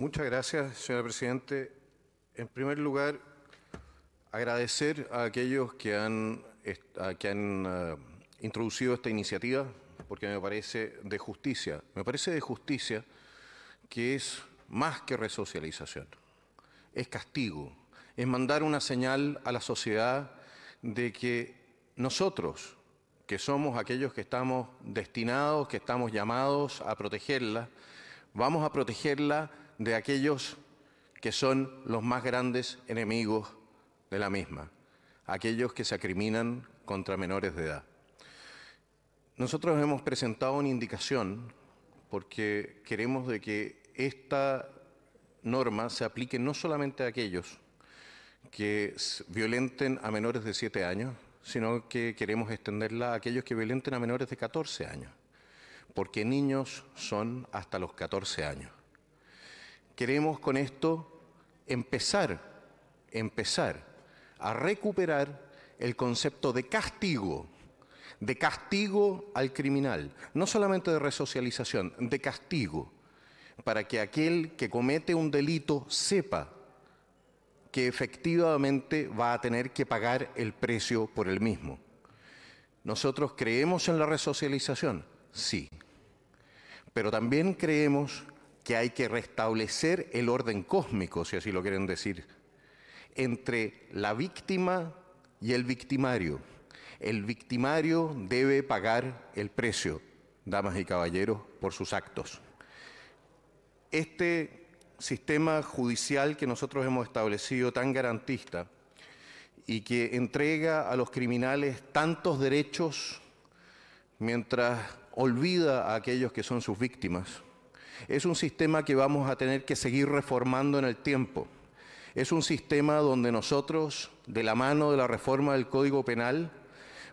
Muchas gracias, señora Presidente. En primer lugar, agradecer a aquellos que han, que han eh, introducido esta iniciativa, porque me parece de justicia. Me parece de justicia que es más que resocialización, es castigo, es mandar una señal a la sociedad de que nosotros, que somos aquellos que estamos destinados, que estamos llamados a protegerla, vamos a protegerla de aquellos que son los más grandes enemigos de la misma, aquellos que se acriminan contra menores de edad. Nosotros hemos presentado una indicación porque queremos de que esta norma se aplique no solamente a aquellos que violenten a menores de 7 años, sino que queremos extenderla a aquellos que violenten a menores de 14 años, porque niños son hasta los 14 años queremos con esto empezar, empezar a recuperar el concepto de castigo, de castigo al criminal, no solamente de resocialización, de castigo, para que aquel que comete un delito sepa que efectivamente va a tener que pagar el precio por el mismo. Nosotros creemos en la resocialización, sí, pero también creemos que hay que restablecer el orden cósmico, si así lo quieren decir, entre la víctima y el victimario. El victimario debe pagar el precio, damas y caballeros, por sus actos. Este sistema judicial que nosotros hemos establecido tan garantista y que entrega a los criminales tantos derechos mientras olvida a aquellos que son sus víctimas, es un sistema que vamos a tener que seguir reformando en el tiempo. Es un sistema donde nosotros, de la mano de la reforma del Código Penal,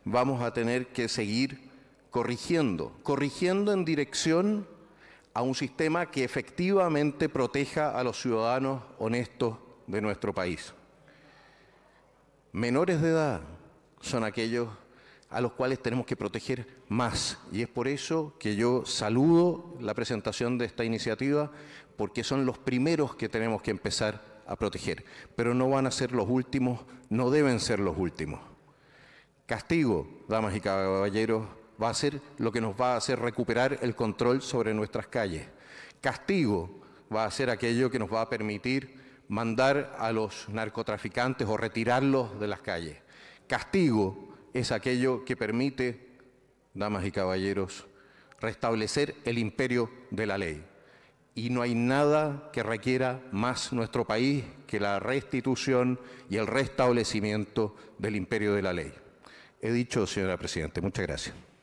vamos a tener que seguir corrigiendo, corrigiendo en dirección a un sistema que efectivamente proteja a los ciudadanos honestos de nuestro país. Menores de edad son aquellos a los cuales tenemos que proteger más. Y es por eso que yo saludo la presentación de esta iniciativa, porque son los primeros que tenemos que empezar a proteger. Pero no van a ser los últimos, no deben ser los últimos. Castigo, damas y caballeros, va a ser lo que nos va a hacer recuperar el control sobre nuestras calles. Castigo va a ser aquello que nos va a permitir mandar a los narcotraficantes o retirarlos de las calles. Castigo es aquello que permite, damas y caballeros, restablecer el imperio de la ley. Y no hay nada que requiera más nuestro país que la restitución y el restablecimiento del imperio de la ley. He dicho, señora Presidenta, muchas gracias.